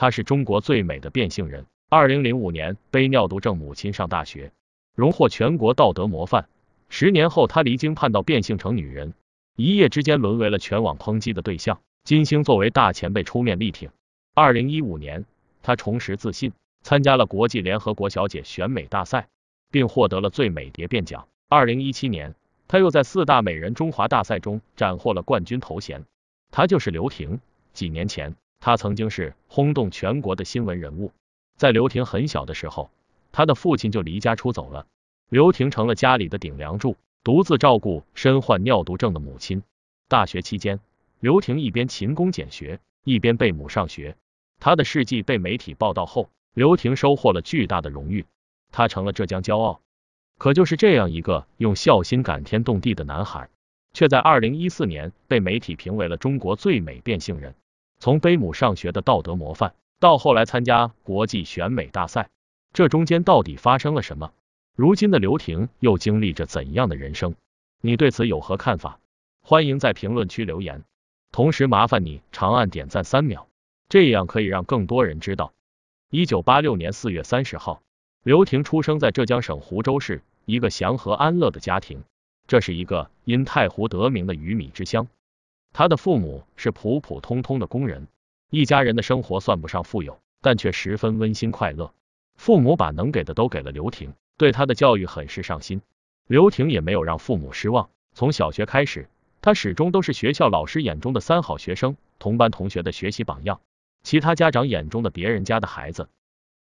她是中国最美的变性人。二零零五年，背尿毒症母亲上大学，荣获全国道德模范。十年后，她离经叛道，变性成女人，一夜之间沦为了全网抨击的对象。金星作为大前辈出面力挺。二零一五年，她重拾自信，参加了国际联合国小姐选美大赛，并获得了最美蝶变奖。二零一七年，她又在四大美人中华大赛中斩获了冠军头衔。她就是刘婷。几年前。他曾经是轰动全国的新闻人物，在刘婷很小的时候，他的父亲就离家出走了，刘婷成了家里的顶梁柱，独自照顾身患尿毒症的母亲。大学期间，刘婷一边勤工俭学，一边被母上学。他的事迹被媒体报道后，刘婷收获了巨大的荣誉，她成了浙江骄傲。可就是这样一个用孝心感天动地的男孩，却在二零一四年被媒体评为了中国最美变性人。从背母上学的道德模范，到后来参加国际选美大赛，这中间到底发生了什么？如今的刘婷又经历着怎样的人生？你对此有何看法？欢迎在评论区留言。同时麻烦你长按点赞三秒，这样可以让更多人知道。一九八六年四月三十号，刘婷出生在浙江省湖州市一个祥和安乐的家庭。这是一个因太湖得名的鱼米之乡。他的父母是普普通通的工人，一家人的生活算不上富有，但却十分温馨快乐。父母把能给的都给了刘婷，对他的教育很是上心。刘婷也没有让父母失望，从小学开始，他始终都是学校老师眼中的三好学生，同班同学的学习榜样，其他家长眼中的别人家的孩子。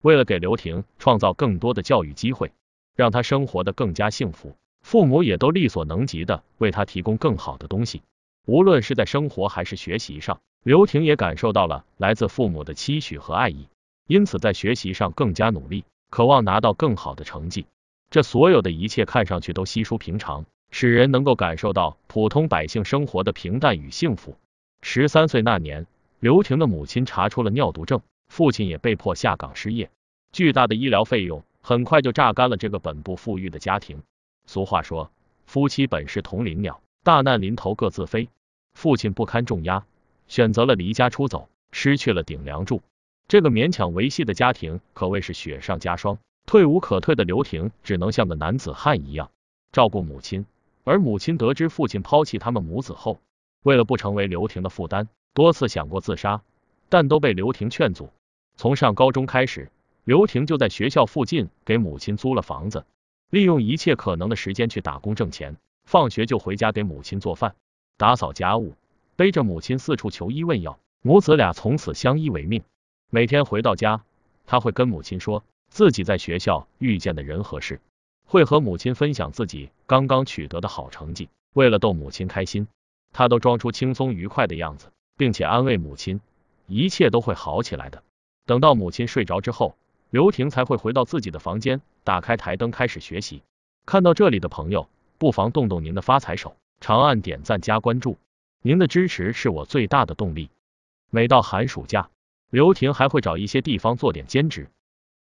为了给刘婷创造更多的教育机会，让他生活的更加幸福，父母也都力所能及的为他提供更好的东西。无论是在生活还是学习上，刘婷也感受到了来自父母的期许和爱意，因此在学习上更加努力，渴望拿到更好的成绩。这所有的一切看上去都稀疏平常，使人能够感受到普通百姓生活的平淡与幸福。十三岁那年，刘婷的母亲查出了尿毒症，父亲也被迫下岗失业，巨大的医疗费用很快就榨干了这个本不富裕的家庭。俗话说，夫妻本是同林鸟。大难临头各自飞，父亲不堪重压，选择了离家出走，失去了顶梁柱，这个勉强维系的家庭可谓是雪上加霜。退无可退的刘婷只能像个男子汉一样照顾母亲，而母亲得知父亲抛弃他们母子后，为了不成为刘婷的负担，多次想过自杀，但都被刘婷劝阻。从上高中开始，刘婷就在学校附近给母亲租了房子，利用一切可能的时间去打工挣钱。放学就回家给母亲做饭、打扫家务，背着母亲四处求医问药，母子俩从此相依为命。每天回到家，他会跟母亲说自己在学校遇见的人和事，会和母亲分享自己刚刚取得的好成绩。为了逗母亲开心，他都装出轻松愉快的样子，并且安慰母亲一切都会好起来的。等到母亲睡着之后，刘婷才会回到自己的房间，打开台灯开始学习。看到这里的朋友。不妨动动您的发财手，长按点赞加关注，您的支持是我最大的动力。每到寒暑假，刘婷还会找一些地方做点兼职。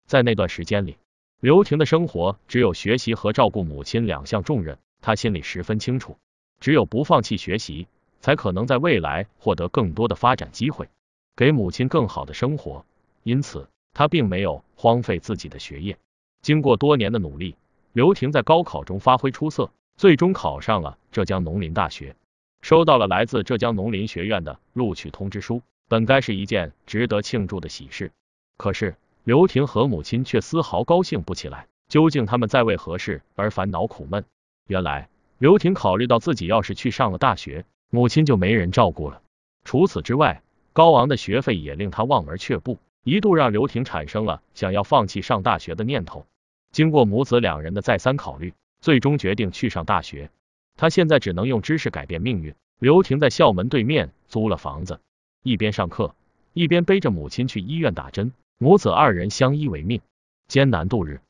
在那段时间里，刘婷的生活只有学习和照顾母亲两项重任。她心里十分清楚，只有不放弃学习，才可能在未来获得更多的发展机会，给母亲更好的生活。因此，她并没有荒废自己的学业。经过多年的努力。刘婷在高考中发挥出色，最终考上了浙江农林大学，收到了来自浙江农林学院的录取通知书。本该是一件值得庆祝的喜事，可是刘婷和母亲却丝毫高兴不起来。究竟他们在为何事而烦恼苦闷？原来，刘婷考虑到自己要是去上了大学，母亲就没人照顾了。除此之外，高昂的学费也令他望而却步，一度让刘婷产生了想要放弃上大学的念头。经过母子两人的再三考虑，最终决定去上大学。他现在只能用知识改变命运。刘婷在校门对面租了房子，一边上课，一边背着母亲去医院打针。母子二人相依为命，艰难度日。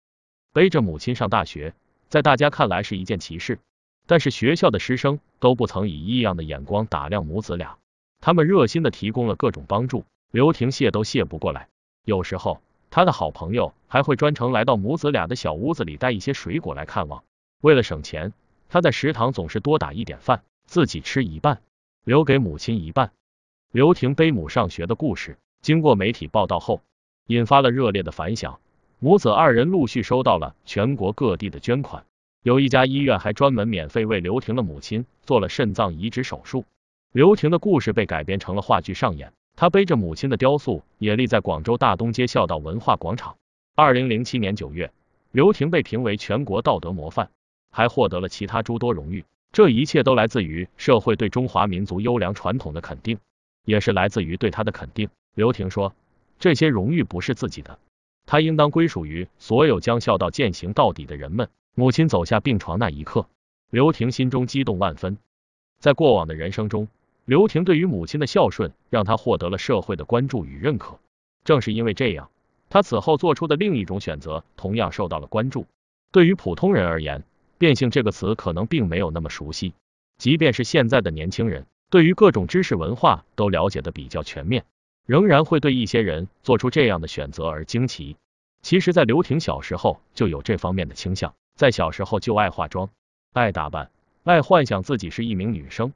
背着母亲上大学，在大家看来是一件奇事，但是学校的师生都不曾以异样的眼光打量母子俩，他们热心的提供了各种帮助，刘婷谢都谢不过来。有时候。他的好朋友还会专程来到母子俩的小屋子里带一些水果来看望。为了省钱，他在食堂总是多打一点饭，自己吃一半，留给母亲一半。刘婷背母上学的故事经过媒体报道后，引发了热烈的反响。母子二人陆续收到了全国各地的捐款，有一家医院还专门免费为刘婷的母亲做了肾脏移植手术。刘婷的故事被改编成了话剧上演。他背着母亲的雕塑，也立在广州大东街孝道文化广场。二零零七年九月，刘婷被评为全国道德模范，还获得了其他诸多荣誉。这一切都来自于社会对中华民族优良传统的肯定，也是来自于对他的肯定。刘婷说：“这些荣誉不是自己的，他应当归属于所有将孝道践行到底的人们。”母亲走下病床那一刻，刘婷心中激动万分。在过往的人生中，刘婷对于母亲的孝顺，让她获得了社会的关注与认可。正是因为这样，她此后做出的另一种选择同样受到了关注。对于普通人而言，变性这个词可能并没有那么熟悉，即便是现在的年轻人，对于各种知识文化都了解的比较全面，仍然会对一些人做出这样的选择而惊奇。其实，在刘婷小时候就有这方面的倾向，在小时候就爱化妆、爱打扮、爱幻想自己是一名女生。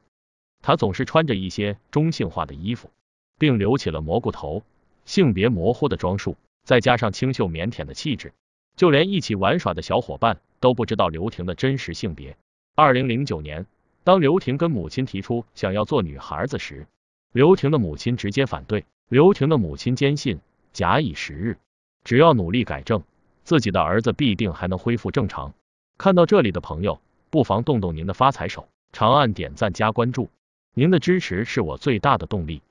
他总是穿着一些中性化的衣服，并留起了蘑菇头，性别模糊的装束，再加上清秀腼腆的气质，就连一起玩耍的小伙伴都不知道刘婷的真实性别。二零零九年，当刘婷跟母亲提出想要做女孩子时，刘婷的母亲直接反对。刘婷的母亲坚信，假以时日，只要努力改正，自己的儿子必定还能恢复正常。看到这里的朋友，不妨动动您的发财手，长按点赞加关注。您的支持是我最大的动力。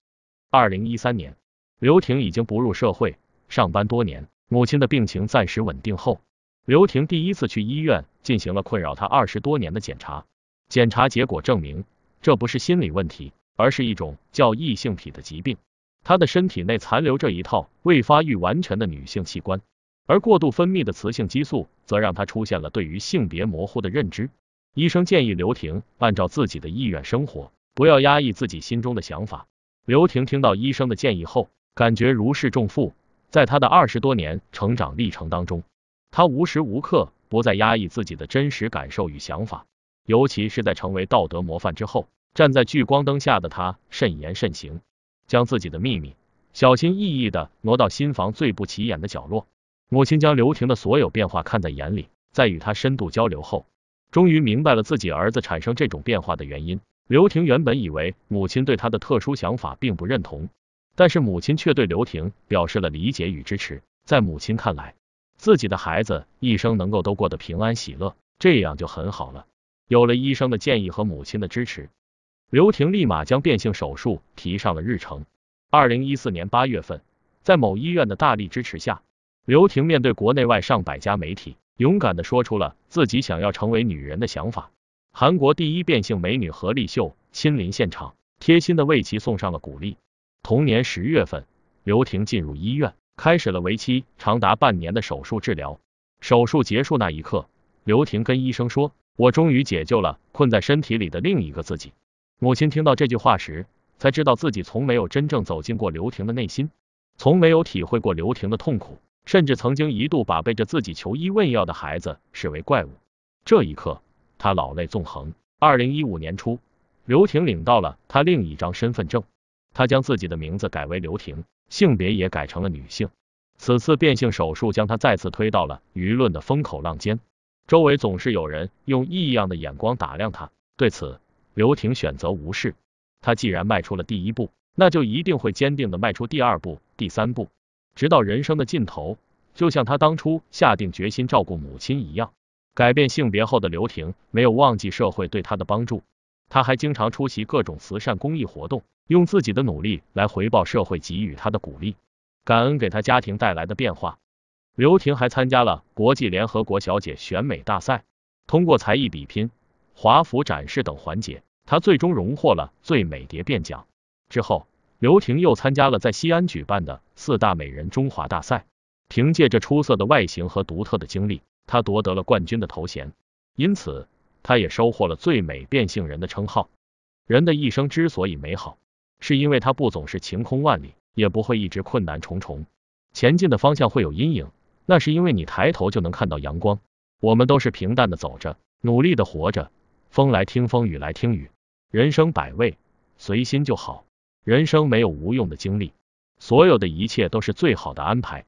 二零一三年，刘婷已经步入社会上班多年，母亲的病情暂时稳定后，刘婷第一次去医院进行了困扰她二十多年的检查。检查结果证明，这不是心理问题，而是一种叫异性癖的疾病。她的身体内残留着一套未发育完全的女性器官，而过度分泌的雌性激素则让她出现了对于性别模糊的认知。医生建议刘婷按照自己的意愿生活。不要压抑自己心中的想法。刘婷听到医生的建议后，感觉如释重负。在她的二十多年成长历程当中，她无时无刻不在压抑自己的真实感受与想法，尤其是在成为道德模范之后，站在聚光灯下的她，慎言慎行，将自己的秘密小心翼翼地挪到新房最不起眼的角落。母亲将刘婷的所有变化看在眼里，在与她深度交流后，终于明白了自己儿子产生这种变化的原因。刘婷原本以为母亲对她的特殊想法并不认同，但是母亲却对刘婷表示了理解与支持。在母亲看来，自己的孩子一生能够都过得平安喜乐，这样就很好了。有了医生的建议和母亲的支持，刘婷立马将变性手术提上了日程。二零一四年八月份，在某医院的大力支持下，刘婷面对国内外上百家媒体，勇敢地说出了自己想要成为女人的想法。韩国第一变性美女何丽秀亲临现场，贴心的为其送上了鼓励。同年十月份，刘婷进入医院，开始了为期长达半年的手术治疗。手术结束那一刻，刘婷跟医生说：“我终于解救了困在身体里的另一个自己。”母亲听到这句话时，才知道自己从没有真正走进过刘婷的内心，从没有体会过刘婷的痛苦，甚至曾经一度把背着自己求医问药的孩子视为怪物。这一刻。他老泪纵横。二零一五年初，刘婷领到了她另一张身份证，她将自己的名字改为刘婷，性别也改成了女性。此次变性手术将她再次推到了舆论的风口浪尖，周围总是有人用异样的眼光打量她。对此，刘婷选择无视。她既然迈出了第一步，那就一定会坚定的迈出第二步、第三步，直到人生的尽头。就像她当初下定决心照顾母亲一样。改变性别后的刘婷没有忘记社会对她的帮助，她还经常出席各种慈善公益活动，用自己的努力来回报社会给予她的鼓励，感恩给她家庭带来的变化。刘婷还参加了国际联合国小姐选美大赛，通过才艺比拼、华服展示等环节，她最终荣获了最美蝶变奖。之后，刘婷又参加了在西安举办的四大美人中华大赛，凭借着出色的外形和独特的经历。他夺得了冠军的头衔，因此他也收获了最美变性人的称号。人的一生之所以美好，是因为他不总是晴空万里，也不会一直困难重重。前进的方向会有阴影，那是因为你抬头就能看到阳光。我们都是平淡的走着，努力的活着。风来听风，雨来听雨。人生百味，随心就好。人生没有无用的经历，所有的一切都是最好的安排。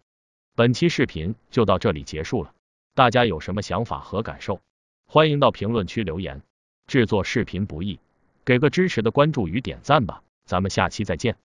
本期视频就到这里结束了。大家有什么想法和感受？欢迎到评论区留言。制作视频不易，给个支持的关注与点赞吧。咱们下期再见。